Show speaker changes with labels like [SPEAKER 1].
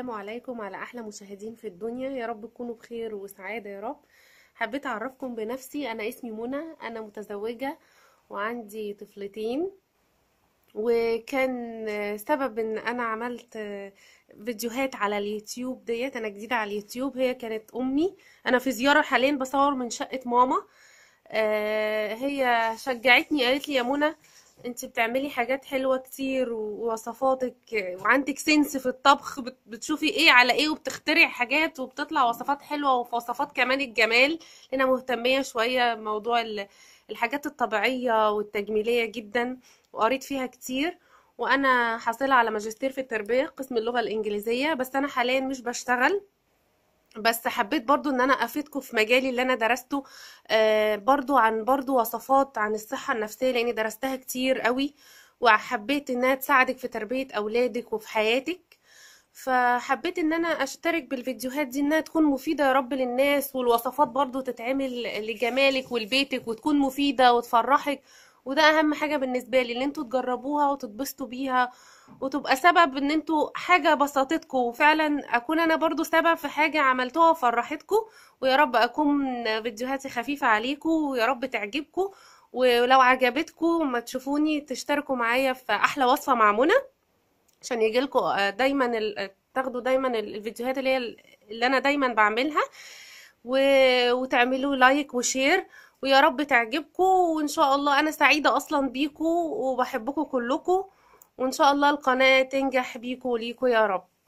[SPEAKER 1] السلام عليكم على احلى مشاهدين في الدنيا يا رب تكونوا بخير وسعاده يا رب حبيت اعرفكم بنفسي انا اسمي منى انا متزوجه وعندي طفلتين وكان سبب ان انا عملت فيديوهات على اليوتيوب ديت انا جديده على اليوتيوب هي كانت امي انا في زياره حاليا بصور من شقه ماما آه، هي شجعتني قالت لي يا منى انت بتعملي حاجات حلوه كتير ووصفاتك وعندك سنس في الطبخ بتشوفي ايه على ايه وبتخترعي حاجات وبتطلع وصفات حلوه ووصفات كمان الجمال انا مهتميه شويه بموضوع الحاجات الطبيعيه والتجميليه جدا وقريت فيها كتير وانا حاصله على ماجستير في التربيه قسم اللغه الانجليزيه بس انا حاليا مش بشتغل بس حبيت برضو ان انا افيدكم في مجالي اللي انا درسته آه، برضو عن برضو وصفات عن الصحة النفسية لاني درستها كتير قوي وحبيت انها تساعدك في تربية اولادك وفي حياتك فحبيت ان انا اشترك بالفيديوهات دي انها تكون مفيدة يا رب للناس والوصفات برضو تتعمل لجمالك ولبيتك وتكون مفيدة وتفرحك وده اهم حاجه بالنسبه لي ان انتوا تجربوها وتتبسطوا بيها وتبقى سبب ان انتوا حاجه بسطتكم وفعلا اكون انا برضو سبب في حاجه عملتوها وفرحتكم ويا رب اكون فيديوهاتي خفيفه عليكم ويا رب تعجبكم ولو عجبتكم ما تشوفوني تشتركوا معايا في احلى وصفه مع منى عشان يجيلكم آه، دايما آه، تاخدوا دايما الفيديوهات اللي هي اللي انا دايما بعملها و... وتعملوا لايك وشير ويا رب تعجبكم وان شاء الله انا سعيده اصلا بيكم وبحبكم كلكم وان شاء الله القناه تنجح بيكم وليكم يا رب